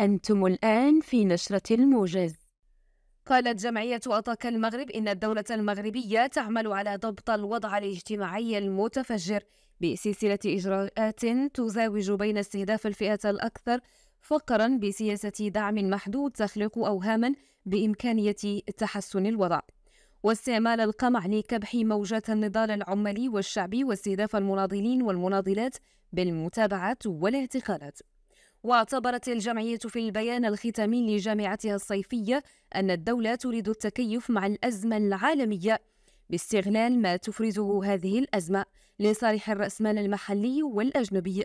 أنتم الآن في نشرة الموجز. قالت جمعية أطاك المغرب إن الدولة المغربية تعمل على ضبط الوضع الاجتماعي المتفجر بسلسلة إجراءات تزاوج بين استهداف الفئة الأكثر فقرا بسياسة دعم محدود تخلق أوهاما بإمكانية تحسن الوضع. واستعمال القمع لكبح موجات النضال العمالي والشعبي واستهداف المناضلين والمناضلات بالمتابعة والاعتقالات. واعتبرت الجمعية في البيان الختامي لجامعتها الصيفية أن الدولة تريد التكيف مع الأزمة العالمية باستغلال ما تفرزه هذه الأزمة لصالح الرأسمال المحلي والأجنبي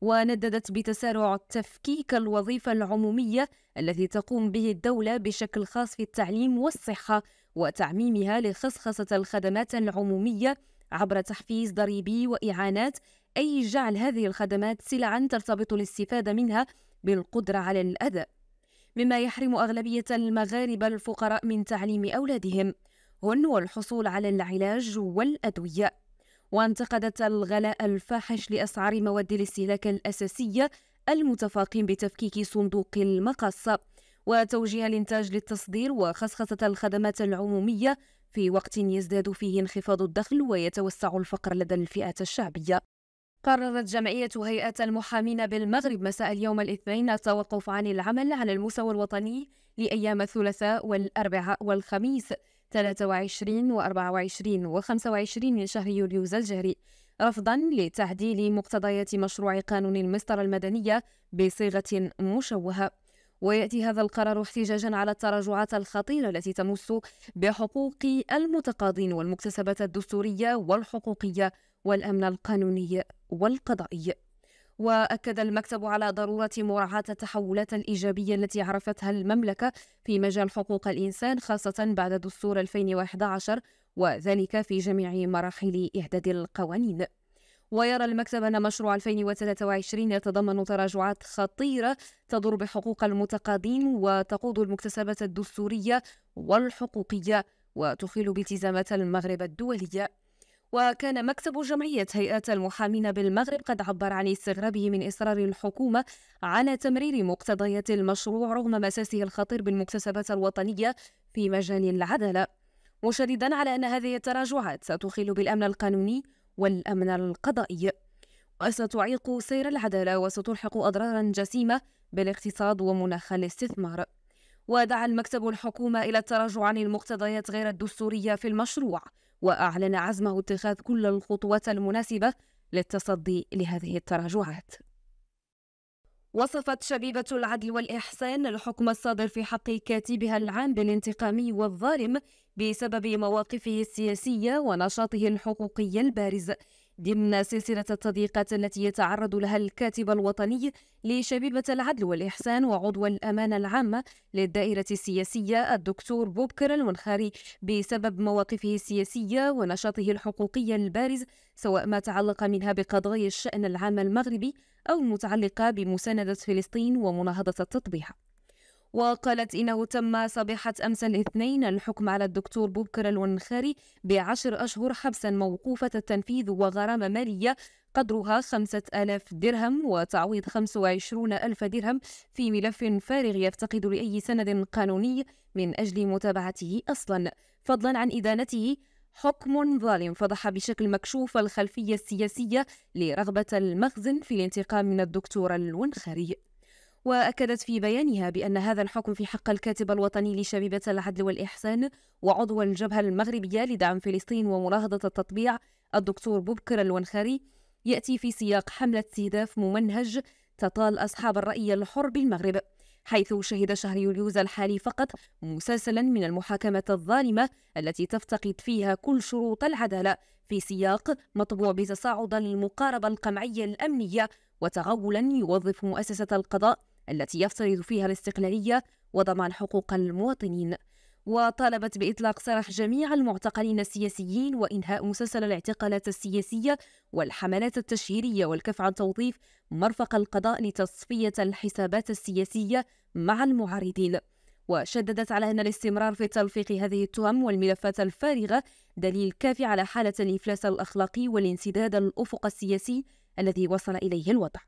ونددت بتسارع تفكيك الوظيفة العمومية التي تقوم به الدولة بشكل خاص في التعليم والصحة وتعميمها لخصخصة الخدمات العمومية عبر تحفيز ضريبي وإعانات أي جعل هذه الخدمات سلعا ترتبط الاستفادة منها بالقدرة على الأداء مما يحرم أغلبية المغاربة الفقراء من تعليم أولادهم هن والحصول على العلاج والأدوية وانتقدت الغلاء الفاحش لأسعار مواد الاستهلاك الأساسية المتفاقم بتفكيك صندوق المقص وتوجيه الإنتاج للتصدير وخصخصة الخدمات العمومية في وقت يزداد فيه انخفاض الدخل ويتوسع الفقر لدى الفئة الشعبية قررت جمعية هيئة المحامين بالمغرب مساء اليوم الاثنين التوقف عن العمل على المستوى الوطني لأيام الثلاثاء والأربعاء والخميس 23 و 24 و 25 من شهر يوليوز الجاري رفضا لتعديل مقتضيات مشروع قانون المسطرة المدنية بصيغة مشوهة ويأتي هذا القرار احتجاجا على التراجعات الخطيرة التي تمس بحقوق المتقاضين والمكتسبات الدستورية والحقوقية والأمن القانوني والقضائي وأكد المكتب على ضرورة مراعاة التحولات الإيجابية التي عرفتها المملكة في مجال حقوق الإنسان خاصة بعد دستور 2011 وذلك في جميع مراحل إعداد القوانين ويرى المكتب أن مشروع 2023 يتضمن تراجعات خطيرة تضر بحقوق المتقاضين وتقوض المكتسبات الدستورية والحقوقية وتخل بالتزامات المغرب الدولية وكان مكتب جمعية هيئات المحامين بالمغرب قد عبر عن استغرابه من إصرار الحكومة على تمرير مقتضيات المشروع رغم مساسه الخطير بالمكتسبات الوطنية في مجال العدالة مشددا على أن هذه التراجعات ستخل بالأمن القانوني والأمن القضائي وستعيق سير العدالة وستلحق أضرارا جسيمة بالاقتصاد ومناخ الاستثمار ودعا المكتب الحكومة إلى التراجع عن المقتضيات غير الدستورية في المشروع وأعلن عزمه اتخاذ كل الخطوات المناسبة للتصدي لهذه التراجعات وصفت شبيبة العدل والإحسان الحكم الصادر في حق كاتبها العام بالانتقامي والظالم بسبب مواقفه السياسية ونشاطه الحقوقي البارز ضمن سلسلة التضييقات التي يتعرض لها الكاتب الوطني لشبيبة العدل والإحسان وعضو الأمانة العامة للدائرة السياسية الدكتور بوبكر المنخاري بسبب مواقفه السياسية ونشاطه الحقوقي البارز سواء ما تعلق منها بقضايا الشأن العام المغربي أو المتعلقة بمساندة فلسطين ومناهضة التطبيع وقالت إنه تم صباحة أمس الاثنين الحكم على الدكتور بكر الونخاري بعشر أشهر حبسا موقوفة التنفيذ وغرامة مالية قدرها خمسة ألاف درهم وتعويض خمسة وعشرون ألف درهم في ملف فارغ يفتقد لأي سند قانوني من أجل متابعته أصلا فضلا عن إدانته حكم ظالم فضح بشكل مكشوف الخلفية السياسية لرغبة المخزن في الانتقام من الدكتور الونخاري وأكدت في بيانها بأن هذا الحكم في حق الكاتب الوطني لشبيبة العدل والإحسان وعضو الجبهة المغربية لدعم فلسطين ومناهضة التطبيع الدكتور بوبكر الونخاري يأتي في سياق حملة استهداف ممنهج تطال أصحاب الرأي الحر بالمغرب حيث شهد شهر يوليوز الحالي فقط مسلسلا من المحاكمة الظالمة التي تفتقد فيها كل شروط العدالة في سياق مطبوع بتصاعد المقاربة القمعية الأمنية وتغولا يوظف مؤسسة القضاء التي يفترض فيها الاستقلالية وضمان حقوق المواطنين وطالبت بإطلاق سراح جميع المعتقلين السياسيين وإنهاء مسلسل الاعتقالات السياسية والحملات التشهيرية والكف عن توظيف مرفق القضاء لتصفية الحسابات السياسية مع المعارضين وشددت على أن الاستمرار في تلفيق هذه التهم والملفات الفارغة دليل كافي على حالة الإفلاس الأخلاقي والانسداد الأفق السياسي الذي وصل إليه الوضع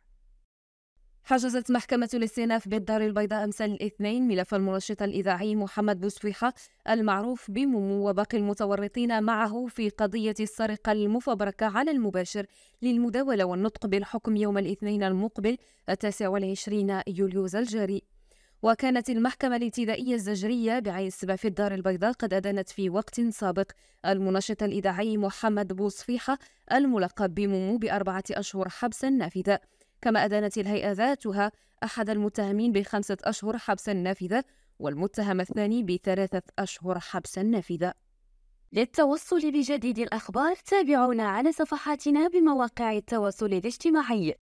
حجزت محكمة الاستئناف بالدار البيضاء أمس الاثنين ملف المنشط الإذاعي محمد بوسويحة المعروف بمومو وباقي المتورطين معه في قضية السرقة المفبركة على المباشر للمداولة والنطق بالحكم يوم الاثنين المقبل التاسع والعشرين يوليوز الجاري وكانت المحكمة الابتدائية الزجرية بعين السبع في الدار البيضاء قد أدانت في وقت سابق المنشط الإذاعي محمد بوصفيحة الملقب بمومو بأربعة أشهر حبسا نافذة كما أدانت الهيئة ذاتها أحد المتهمين بخمسة أشهر حبس نافذة والمتهم الثاني بثلاثة أشهر حبس نافذة للتوصل بجديد الأخبار تابعونا على صفحاتنا بمواقع التواصل الاجتماعي